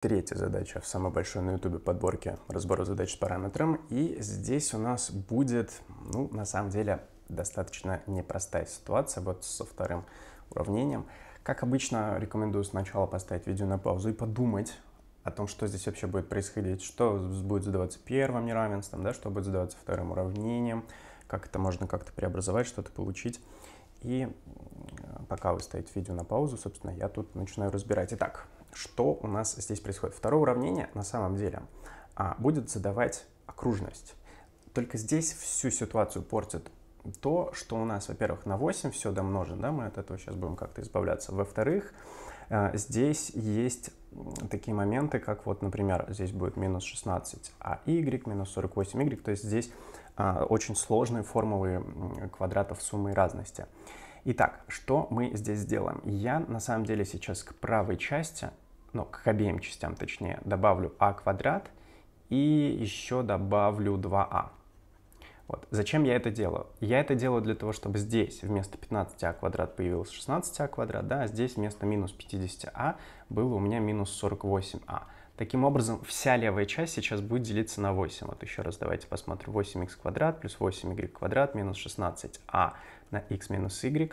третья задача в самой большой на YouTube подборке разбора задач с параметром. И здесь у нас будет, ну, на самом деле, достаточно непростая ситуация вот со вторым уравнением. Как обычно, рекомендую сначала поставить видео на паузу и подумать о том, что здесь вообще будет происходить, что будет задаваться первым неравенством, да, что будет задаваться вторым уравнением, как это можно как-то преобразовать, что-то получить. И пока вы ставите видео на паузу, собственно, я тут начинаю разбирать. Итак, что у нас здесь происходит. Второе уравнение на самом деле а, будет задавать окружность. Только здесь всю ситуацию портит то, что у нас, во-первых, на 8 все домножено, да, мы от этого сейчас будем как-то избавляться. Во-вторых, э, здесь есть такие моменты, как вот, например, здесь будет минус 16 а y, минус 48 y, то есть здесь а, очень сложные формулы квадратов суммы и разности. Итак, что мы здесь сделаем? Я на самом деле сейчас к правой части, ну, к обеим частям точнее, добавлю а квадрат и еще добавлю 2а. А. Вот. Зачем я это делаю? Я это делаю для того, чтобы здесь вместо 15а квадрат появился 16а квадрат, да, а здесь вместо минус 50а было у меня минус 48а. Таким образом, вся левая часть сейчас будет делиться на 8. Вот еще раз давайте посмотрим. 8х квадрат плюс 8y квадрат минус 16а на x минус y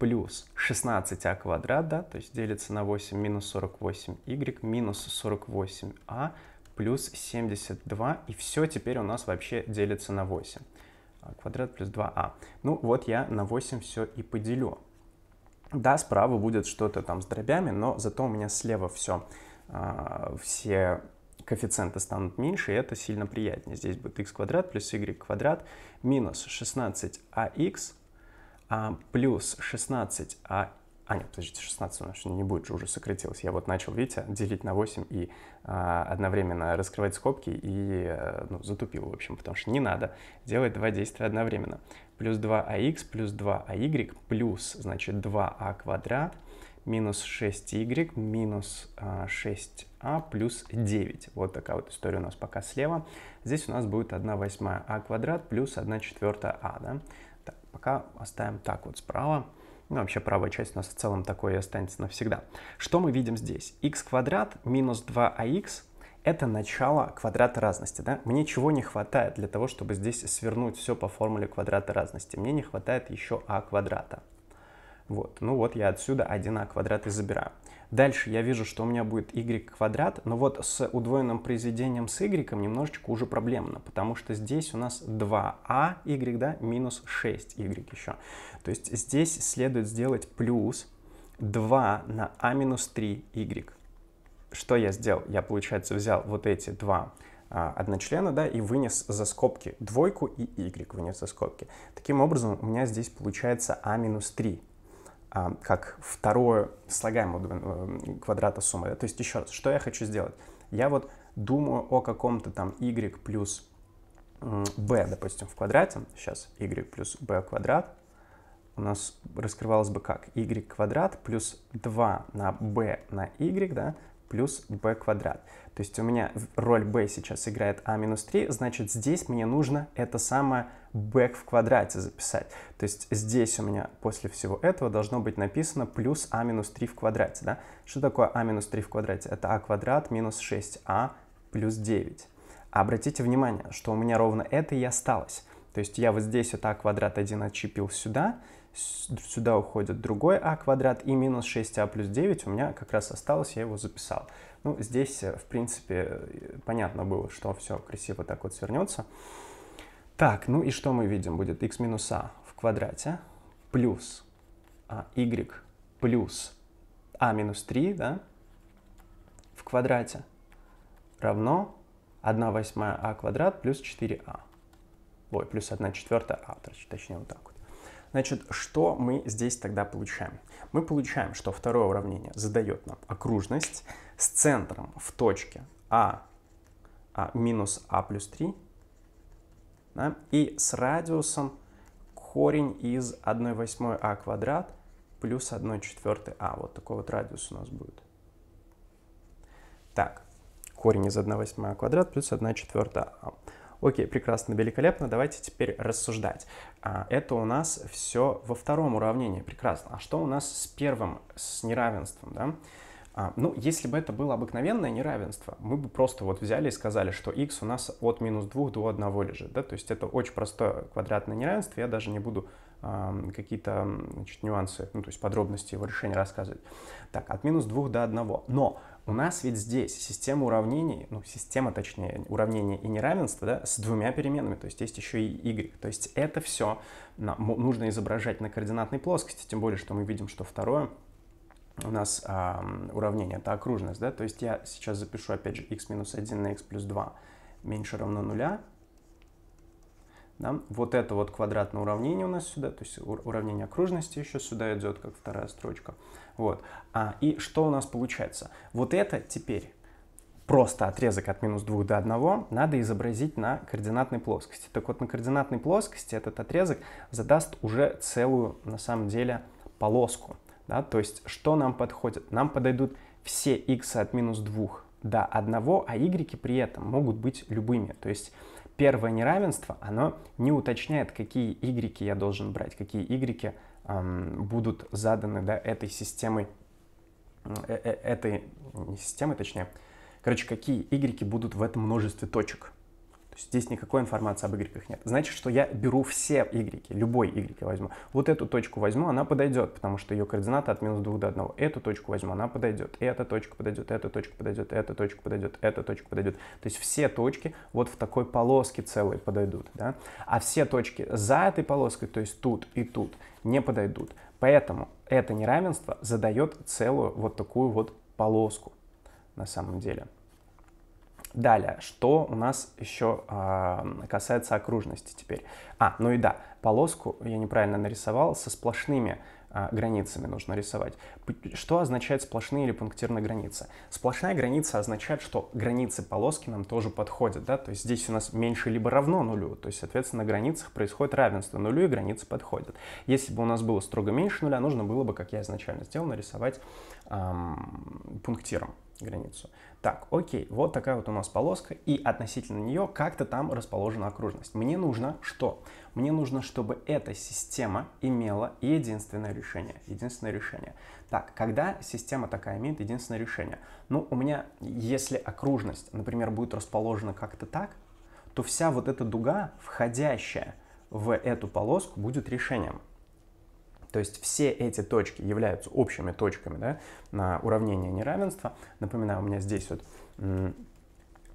плюс 16а квадрат, да, то есть делится на 8, минус 48y минус 48а плюс 72, и все теперь у нас вообще делится на 8. А, квадрат плюс 2а. А. Ну вот я на 8 все и поделю. Да, справа будет что-то там с дробями, но зато у меня слева все а, все коэффициенты станут меньше, и это сильно приятнее. Здесь будет x квадрат плюс y квадрат минус 16ax а а, плюс 16 а... А, нет, подождите, 16 у нас не будет, уже сократилось. Я вот начал, видите, делить на 8 и а, одновременно раскрывать скобки и а, ну, затупил, в общем, потому что не надо делать два действия одновременно. Плюс 2ax плюс 2ay плюс, значит, 2а квадрат – минус 6y минус 6 а, a а плюс 9. Вот такая вот история у нас пока слева. Здесь у нас будет 1 восьмая а квадрат плюс 1 четвертая а. Да? Так, пока оставим так вот справа. Ну, вообще правая часть у нас в целом такое и останется навсегда. Что мы видим здесь? x квадрат минус 2ax это начало квадрата разности. Да? Мне чего не хватает для того, чтобы здесь свернуть все по формуле квадрата разности? Мне не хватает еще а квадрата. Вот. Ну вот я отсюда 1а квадрат и забираю. Дальше я вижу, что у меня будет y квадрат, но вот с удвоенным произведением с y немножечко уже проблемно, потому что здесь у нас 2 а, y да, минус 6y еще. То есть здесь следует сделать плюс 2 на а минус 3y. Что я сделал? Я, получается, взял вот эти два а, одночлена, да, и вынес за скобки двойку и y вынес за скобки. Таким образом, у меня здесь получается а минус 3 а, как второе слагаемое э, квадрата суммы. То есть еще раз, что я хочу сделать? Я вот думаю о каком-то там y плюс b, допустим, в квадрате. Сейчас y плюс b квадрат у нас раскрывалось бы как y квадрат плюс 2 на b на y, да, плюс b квадрат. То есть у меня роль b сейчас играет а минус 3, значит здесь мне нужно это самое b в квадрате записать. То есть здесь у меня после всего этого должно быть написано плюс а минус 3 в квадрате. Да? Что такое а минус 3 в квадрате? Это а квадрат минус 6а плюс 9. обратите внимание, что у меня ровно это и осталось. То есть я вот здесь вот а квадрат 1 отчепил сюда, сюда уходит другой а квадрат и минус 6а плюс 9 у меня как раз осталось, я его записал. Ну, здесь, э, в принципе, э, понятно было, что все красиво так вот свернется. Так, ну и что мы видим? Будет x минус а в квадрате плюс а, y плюс а минус 3, да, в квадрате равно 1 восьмая а квадрат плюс 4а. Ой, плюс 1 четвертая а, точнее вот так вот. Значит, что мы здесь тогда получаем? Мы получаем, что второе уравнение задает нам окружность с центром в точке А, а минус А плюс 3 да, и с радиусом корень из 1 восьмой А квадрат плюс 1 четвертый А. Вот такой вот радиус у нас будет. Так, корень из 1 А квадрат плюс 1 четвертая А. Окей, прекрасно, великолепно, давайте теперь рассуждать. А, это у нас все во втором уравнении, прекрасно. А что у нас с первым, с неравенством, да? А, ну, если бы это было обыкновенное неравенство, мы бы просто вот взяли и сказали, что x у нас от минус 2 до 1 лежит, да, то есть это очень простое квадратное неравенство, я даже не буду какие-то нюансы, ну, то есть подробности его решения рассказывать. Так, от минус 2 до 1, но у нас ведь здесь система уравнений, ну, система, точнее, уравнения и неравенства, да, с двумя переменными, то есть есть еще и y. То есть это все нужно изображать на координатной плоскости, тем более, что мы видим, что второе у нас а, уравнение, это окружность, да, то есть я сейчас запишу, опять же, x минус 1 на x плюс 2 меньше равно нуля, да? Вот это вот квадратное уравнение у нас сюда, то есть уравнение окружности еще сюда идет, как вторая строчка. Вот. А, и что у нас получается? Вот это теперь просто отрезок от минус 2 до 1 надо изобразить на координатной плоскости. Так вот, на координатной плоскости этот отрезок задаст уже целую, на самом деле, полоску. Да? То есть, что нам подходит? Нам подойдут все x от минус 2 до 1, а y при этом могут быть любыми. То есть, первое неравенство, оно не уточняет, какие y я должен брать, какие y будут заданы да, этой системой, э, э, этой системы, точнее, короче, какие y будут в этом множестве точек. То есть здесь никакой информации об игреках нет. Значит, что я беру все игреки, любой y возьму. Вот эту точку возьму, она подойдет, потому что ее координаты от минус 2 до 1. Эту точку возьму, она подойдет. Эта точка подойдет, эта точка подойдет, эта точка подойдет, эта точка подойдет. То есть все точки вот в такой полоске целой подойдут. Да? А все точки за этой полоской, то есть тут и тут, не подойдут. Поэтому это неравенство задает целую вот такую вот полоску на самом деле. Далее, что у нас еще э, а, касается окружности теперь. А, ну и да, полоску я неправильно нарисовал со сплошными э, границами нужно рисовать. Что означает сплошные или пунктирные границы? Сплошная граница означает, что границы полоски нам тоже подходят, да, то есть здесь у нас меньше либо равно нулю, то есть, соответственно, на границах происходит равенство нулю и границы подходят. Если бы у нас было строго меньше нуля, нужно было бы, как я изначально сделал, нарисовать эм, пунктиром границу. Так, окей, вот такая вот у нас полоска, и относительно нее как-то там расположена окружность. Мне нужно что? Мне нужно, чтобы эта система имела единственное решение. Единственное решение. Так, когда система такая имеет единственное решение? Ну, у меня, если окружность, например, будет расположена как-то так, то вся вот эта дуга, входящая в эту полоску, будет решением. То есть все эти точки являются общими точками да, на уравнение неравенства. Напоминаю, у меня здесь вот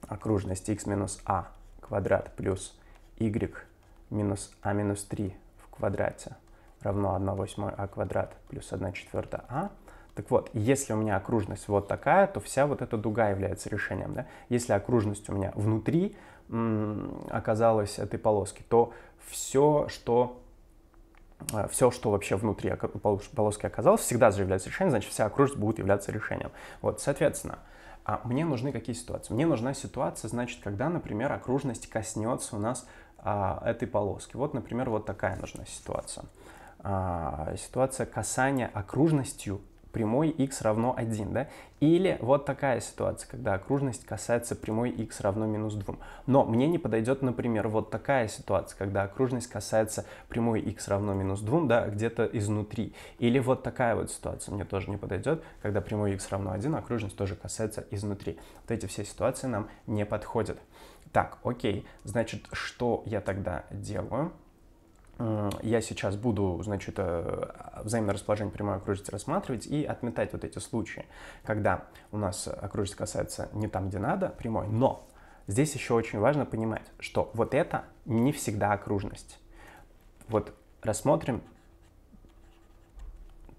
окружность x минус a а квадрат плюс y минус a а минус 3 в квадрате равно 1 восьмой а квадрат плюс 1 четвертая а. Так вот, если у меня окружность вот такая, то вся вот эта дуга является решением. Да? Если окружность у меня внутри оказалась этой полоски, то все, что Э, все, что вообще внутри полоски оказалось, всегда же является решением, значит, вся окружность будет являться решением. Вот, соответственно, а мне нужны какие ситуации? Мне нужна ситуация, значит, когда, например, окружность коснется у нас а, этой полоски. Вот, например, вот такая нужна ситуация. А, ситуация касания окружностью прямой x равно 1, да? Или вот такая ситуация, когда окружность касается прямой x равно минус 2. Но мне не подойдет, например, вот такая ситуация, когда окружность касается прямой x равно минус 2, да, где-то изнутри. Или вот такая вот ситуация мне тоже не подойдет, когда прямой x равно 1, окружность тоже касается изнутри. Вот эти все ситуации нам не подходят. Так, окей, значит, что я тогда делаю? Э, я сейчас буду, значит, э, взаимное расположение прямой окружности рассматривать и отметать вот эти случаи, когда у нас окружность касается не там, где надо, прямой. Но здесь еще очень важно понимать, что вот это не всегда окружность. Вот рассмотрим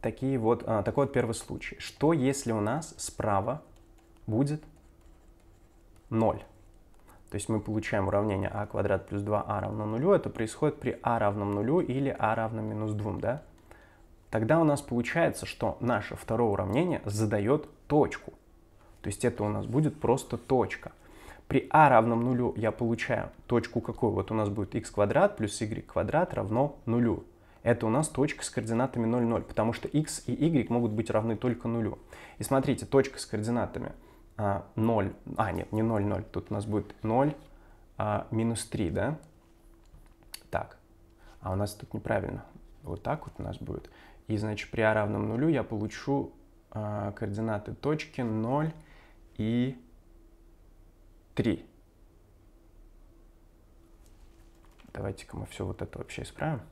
такие вот, а, такой вот первый случай. Что если у нас справа будет 0? То есть мы получаем уравнение а квадрат плюс 2а а равно нулю. Это происходит при а равном нулю или а равном минус 2, да? Тогда у нас получается, что наше второе уравнение задает точку. То есть это у нас будет просто точка. При а равном нулю я получаю точку какую? Вот у нас будет x квадрат плюс y квадрат равно нулю. Это у нас точка с координатами 0, 0, потому что x и y могут быть равны только нулю. И смотрите, точка с координатами 0, а, 0, а нет, не 0, 0, тут у нас будет 0, а, минус 3, да? Так, а у нас тут неправильно, вот так вот у нас будет. И значит при а равном нулю я получу а, координаты точки 0 и 3. Давайте-ка мы все вот это вообще исправим.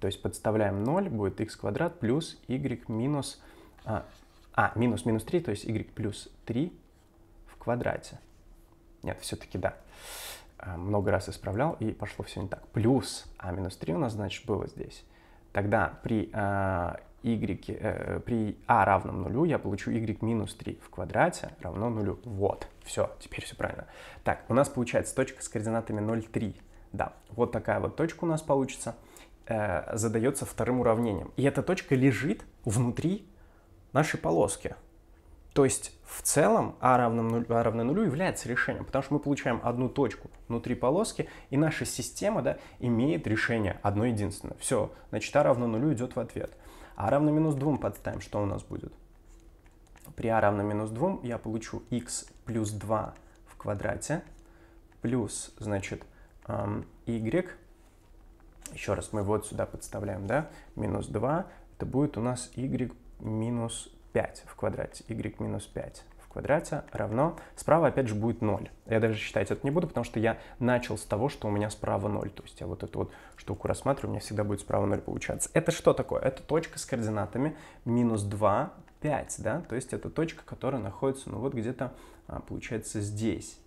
То есть подставляем 0, будет x квадрат плюс y минус а, а, минус минус 3, то есть y плюс 3 в квадрате. Нет, все-таки да. А, много раз исправлял, и пошло все не так. Плюс а минус 3 у нас, значит, было здесь. Тогда при, э, y, э, при а равном нулю я получу y минус 3 в квадрате равно нулю. Вот, все, теперь все правильно. Так, у нас получается точка с координатами 0,3. Да, вот такая вот точка у нас получится. Э, задается вторым уравнением. И эта точка лежит внутри наши полоски. То есть в целом а, равном 0, а равно нулю является решением, потому что мы получаем одну точку внутри полоски, и наша система да, имеет решение одно единственное. Все, значит а равно нулю идет в ответ. а равно минус 2 подставим, что у нас будет? При а равно минус 2 я получу x плюс 2 в квадрате плюс, значит, y. Еще раз мы вот сюда подставляем, да, минус 2. Это будет у нас y минус 5 в квадрате, y минус 5 в квадрате равно, справа опять же будет 0. Я даже считать это не буду, потому что я начал с того, что у меня справа 0. То есть я вот эту вот штуку рассматриваю, у меня всегда будет справа 0 получаться. Это что такое? Это точка с координатами минус 2, 5, да? То есть это точка, которая находится, ну вот где-то, а, получается, здесь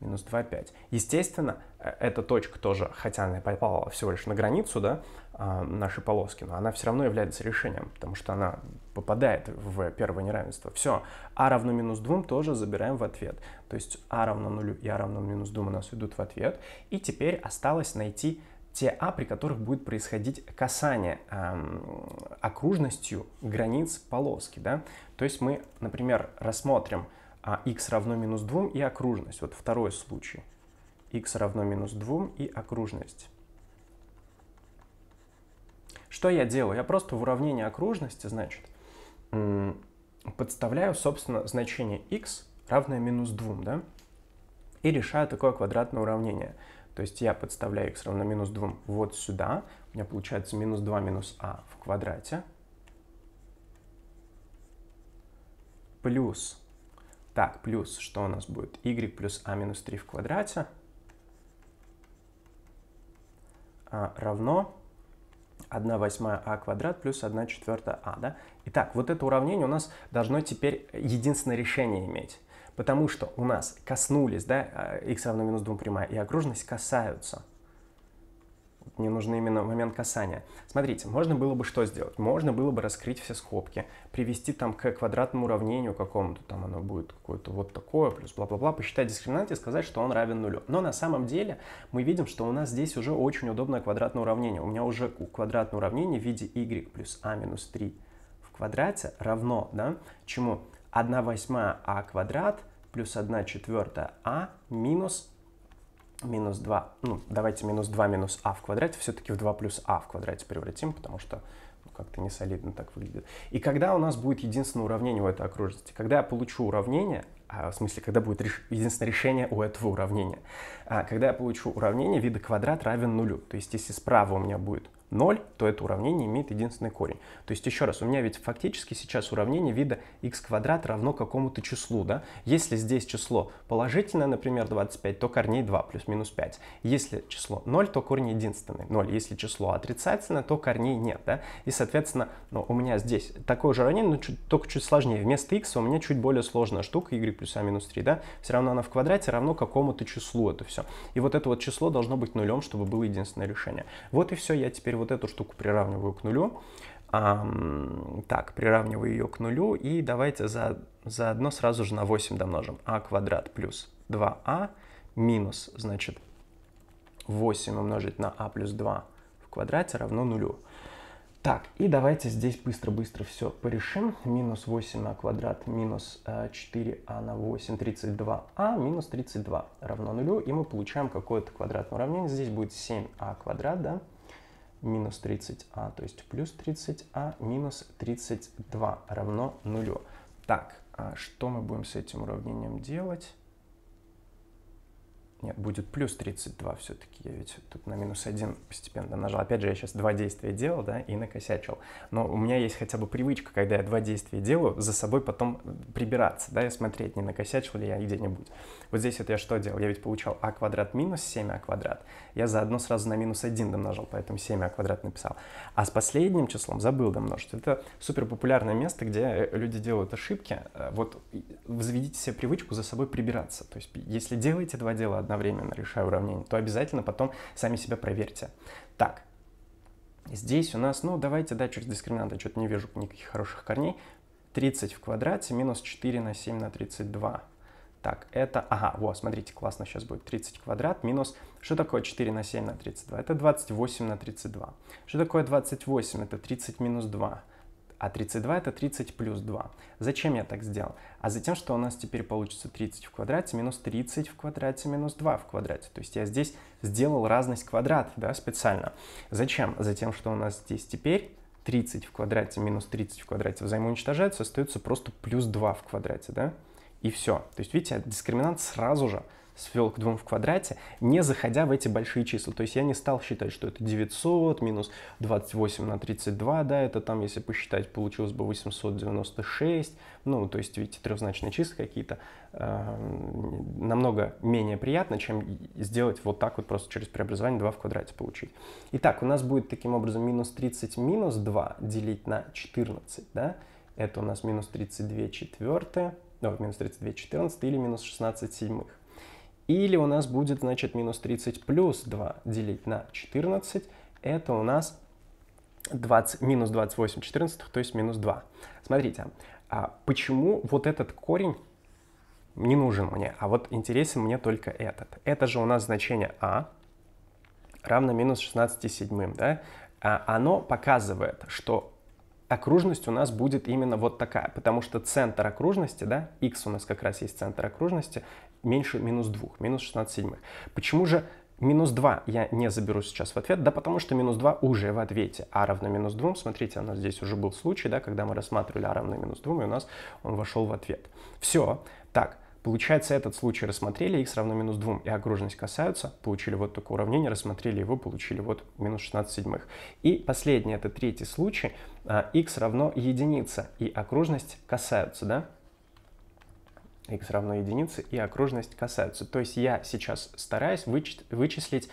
минус 2,5. Естественно, э, эта точка тоже, хотя она попала всего лишь на границу, да, а, нашей полоски, но она все равно является решением, потому что она попадает в первое неравенство. Все, а равно минус 2 тоже забираем в ответ. То есть а равно 0 и а равно минус 2 у нас идут в ответ. И теперь осталось найти те а, при которых будет происходить касание эм, окружностью границ полоски. Да? То есть мы, например, рассмотрим а, x равно минус 2 и окружность. Вот второй случай. x равно минус 2 и окружность. Что я делаю? Я просто в уравнении окружности, значит, подставляю, собственно, значение x равное минус 2, да? И решаю такое квадратное уравнение. То есть я подставляю x равно минус 2 вот сюда. У меня получается минус 2 минус а в квадрате. Плюс. Так, плюс, что у нас будет? y плюс а минус 3 в квадрате. А, равно 1 восьмая а квадрат плюс 1 четвертая а, да? Итак, вот это уравнение у нас должно теперь единственное решение иметь. Потому что у нас коснулись, да, x а, равно минус 2 прямая и окружность касаются мне нужен именно момент касания. Смотрите, можно было бы что сделать? Можно было бы раскрыть все скобки, привести там к квадратному уравнению какому-то, там оно будет какое-то вот такое, плюс бла-бла-бла, посчитать дискриминант и сказать, что он равен нулю. Но на самом деле мы видим, что у нас здесь уже очень удобное квадратное уравнение. У меня уже квадратное уравнение в виде y плюс a минус 3 в квадрате равно, да, чему? 1 восьмая а квадрат плюс 1 четвертая а минус минус 2, ну, давайте минус 2 минус а в квадрате все-таки в 2 плюс а в квадрате превратим, потому что ну, как-то не солидно так выглядит. И когда у нас будет единственное уравнение у этой окружности? Когда я получу уравнение, а, в смысле, когда будет реш... единственное решение у этого уравнения, а, когда я получу уравнение вида квадрат равен нулю, то есть если справа у меня будет 0, то это уравнение имеет единственный корень. То есть, еще раз, у меня ведь фактически сейчас уравнение вида x квадрат равно какому-то числу, да? Если здесь число положительное, например, 25, то корней 2 плюс минус 5. Если число 0, то корень единственный 0. Если число отрицательное, то корней нет, да? И, соответственно, ну, у меня здесь такое же уравнение, но чуть, только чуть сложнее. Вместо x у меня чуть более сложная штука, y плюс а минус 3, да? Все равно она в квадрате равно какому-то числу, это все. И вот это вот число должно быть нулем, чтобы было единственное решение. Вот и все, я теперь теперь вот эту штуку приравниваю к нулю. А, так, приравниваю ее к нулю, и давайте за, заодно сразу же на 8 домножим. а квадрат плюс 2а а минус, значит, 8 умножить на а плюс 2 в квадрате равно нулю. Так, и давайте здесь быстро-быстро все порешим. Минус 8 на квадрат минус 4а э, на 8, 32а а минус 32 равно нулю. И мы получаем какое-то квадратное уравнение. Здесь будет 7а квадрат, да? минус 30а, то есть плюс 30а минус 32 равно нулю. Так, а что мы будем с этим уравнением делать? Нет, будет плюс 32 все-таки. Я ведь тут на минус 1 постепенно нажал. Опять же, я сейчас два действия делал, да, и накосячил. Но у меня есть хотя бы привычка, когда я два действия делаю, за собой потом э, прибираться, да, и смотреть, не накосячил ли я где-нибудь. Вот здесь вот я что делал? Я ведь получал а квадрат минус 7а квадрат. Я заодно сразу на минус 1 домножил, поэтому 7а квадрат написал. А с последним числом забыл домножить. Это супер популярное место, где э, люди делают ошибки. Э, вот взведите себе привычку за собой прибираться. То есть, если делаете два дела одного одновременно решаю уравнение, то обязательно потом сами себя проверьте. Так, здесь у нас, ну давайте, да, через дискриминант, я что-то не вижу никаких хороших корней. 30 в квадрате минус 4 на 7 на 32. Так, это, ага, вот, смотрите, классно сейчас будет 30 квадрат минус, что такое 4 на 7 на 32? Это 28 на 32. Что такое 28? Это 30 минус 2 а 32 это 30 плюс 2. Зачем я так сделал? А затем, что у нас теперь получится 30 в квадрате минус 30 в квадрате минус 2 в квадрате. То есть я здесь сделал разность квадрат, да, специально. Зачем? Затем, что у нас здесь теперь 30 в квадрате минус 30 в квадрате взаимоуничтожаются, остается просто плюс 2 в квадрате, да? И все. То есть, видите, дискриминант сразу же свел к двум в квадрате, не заходя в эти большие числа. То есть я не стал считать, что это 900 минус 28 на 32, да, это там, если посчитать, получилось бы 896. Ну, то есть, видите, трехзначные числа какие-то э, намного менее приятно, чем сделать вот так вот просто через преобразование 2 в квадрате получить. Итак, у нас будет таким образом минус 30 минус 2 делить на 14, да, это у нас минус 32 четвертое, ну, минус 32 14 или минус 16 седьмых. Или у нас будет, значит, минус 30 плюс 2 делить на 14. Это у нас 20, минус 28 14, то есть минус 2. Смотрите, а почему вот этот корень не нужен мне, а вот интересен мне только этот. Это же у нас значение а равно минус 16 седьмым, да? А оно показывает, что окружность у нас будет именно вот такая, потому что центр окружности, да, x у нас как раз есть центр окружности, меньше минус 2, минус 16 седьмых. Почему же минус 2 я не заберу сейчас в ответ? Да потому что минус 2 уже в ответе. А равно минус 2, смотрите, у нас здесь уже был случай, да, когда мы рассматривали А равно минус 2, и у нас он вошел в ответ. Все, так, Получается, этот случай рассмотрели, x равно минус 2 и окружность касаются, получили вот такое уравнение, рассмотрели его, получили вот минус 16 седьмых. И последний, это третий случай, x а, равно единице и окружность касаются, да? x равно единице и окружность касаются. То есть я сейчас стараюсь вычислить, вычислить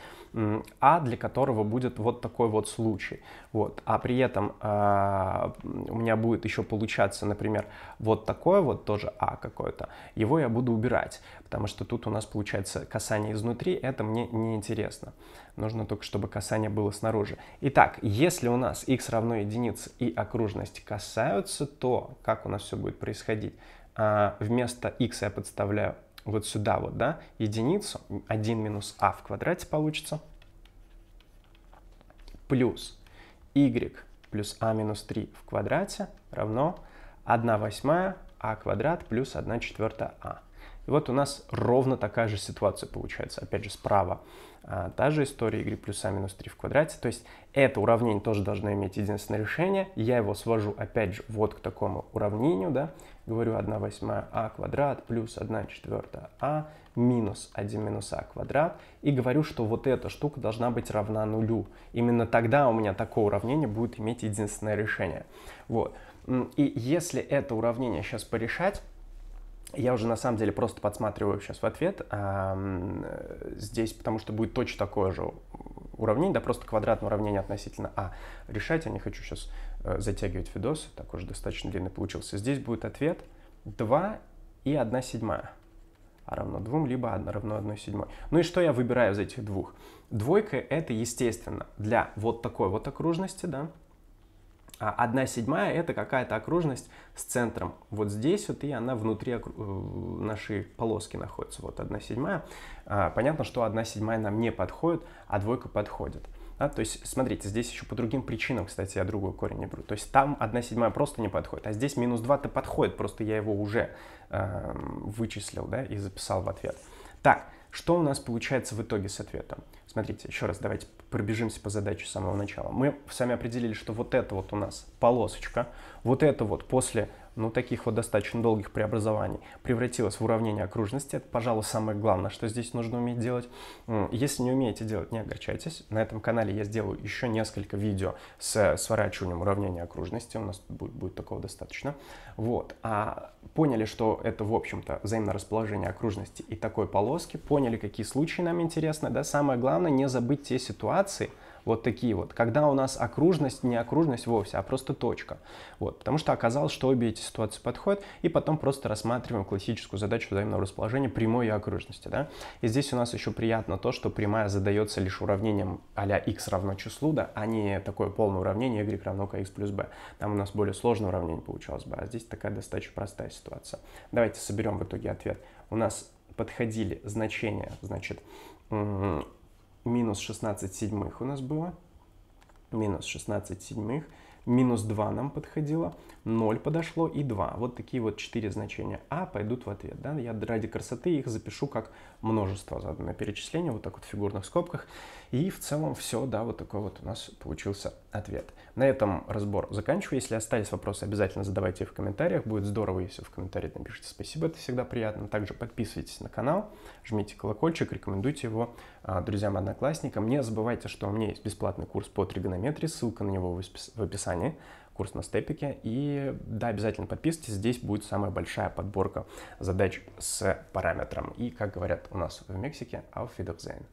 а, для которого будет вот такой вот случай. Вот. А при этом а, у меня будет еще получаться, например, вот такое вот тоже а какое-то. Его я буду убирать, потому что тут у нас получается касание изнутри, это мне не интересно. Нужно только, чтобы касание было снаружи. Итак, если у нас x равно единице и окружность касаются, то как у нас все будет происходить? А, вместо x я подставляю вот сюда вот, да, единицу, 1 минус а в квадрате получится, плюс y плюс а минус 3 в квадрате равно 1 восьмая а квадрат плюс 1 четвертая а. И вот у нас ровно такая же ситуация получается. Опять же, справа а, та же история, y плюс а минус 3 в квадрате. То есть это уравнение тоже должно иметь единственное решение. Я его свожу, опять же, вот к такому уравнению, да, говорю 1 восьмая а квадрат плюс 1 четвертая а минус 1 минус а квадрат и говорю, что вот эта штука должна быть равна нулю. Именно тогда у меня такое уравнение будет иметь единственное решение. Вот. И если это уравнение сейчас порешать, я уже на самом деле просто подсматриваю сейчас в ответ а, здесь, потому что будет точно такое же уравнение, да, просто квадратное уравнение относительно А. Решать я не хочу сейчас Э, затягивать видосы, так уже достаточно длинный получился. Здесь будет ответ 2 и 1 седьмая а равно 2, либо 1 равно 1 седьмой. Ну и что я выбираю из этих двух? Двойка — это, естественно, для вот такой вот окружности, да, а одна седьмая – это какая-то окружность с центром. Вот здесь вот, и она внутри э, нашей полоски находится. Вот одна седьмая. А, понятно, что одна седьмая нам не подходит, а двойка подходит. Да? То есть, смотрите, здесь еще по другим причинам, кстати, я другой корень не беру. То есть там 1 седьмая просто не подходит, а здесь минус 2-то подходит, просто я его уже э, вычислил да, и записал в ответ. Так, что у нас получается в итоге с ответом? Смотрите, еще раз давайте пробежимся по задаче с самого начала. Мы сами определили, что вот это вот у нас полосочка, вот это вот после ну, таких вот достаточно долгих преобразований превратилась в уравнение окружности. Это, пожалуй, самое главное, что здесь нужно уметь делать. Если не умеете делать, не огорчайтесь. На этом канале я сделаю еще несколько видео с сворачиванием уравнения окружности. У нас будет, будет такого достаточно. Вот. А поняли, что это, в общем-то, взаимное расположение окружности и такой полоски. Поняли, какие случаи нам интересны. Да? Самое главное, не забыть те ситуации, вот такие вот. Когда у нас окружность, не окружность вовсе, а просто точка. Вот, потому что оказалось, что обе эти ситуации подходят, и потом просто рассматриваем классическую задачу взаимного расположения прямой и окружности, да. И здесь у нас еще приятно то, что прямая задается лишь уравнением а x равно числу, да, а не такое полное уравнение y равно kx плюс b. Там у нас более сложное уравнение получалось бы, а здесь такая достаточно простая ситуация. Давайте соберем в итоге ответ. У нас подходили значения, значит, минус 16 седьмых у нас было, минус 16 седьмых, минус 2 нам подходило, 0 подошло и 2. Вот такие вот 4 значения А пойдут в ответ. Да? Я ради красоты их запишу как множество заданное перечисление, вот так вот в фигурных скобках. И в целом все, да, вот такой вот у нас получился ответ. На этом разбор заканчиваю. Если остались вопросы, обязательно задавайте их в комментариях. Будет здорово, если в комментариях напишите спасибо, это всегда приятно. Также подписывайтесь на канал, жмите колокольчик, рекомендуйте его а, друзьям и одноклассникам. Не забывайте, что у меня есть бесплатный курс по тригонометрии, ссылка на него в описании курс на степике. И да, обязательно подписывайтесь, здесь будет самая большая подборка задач с параметром. И, как говорят у нас в Мексике, auf Wiedersehen.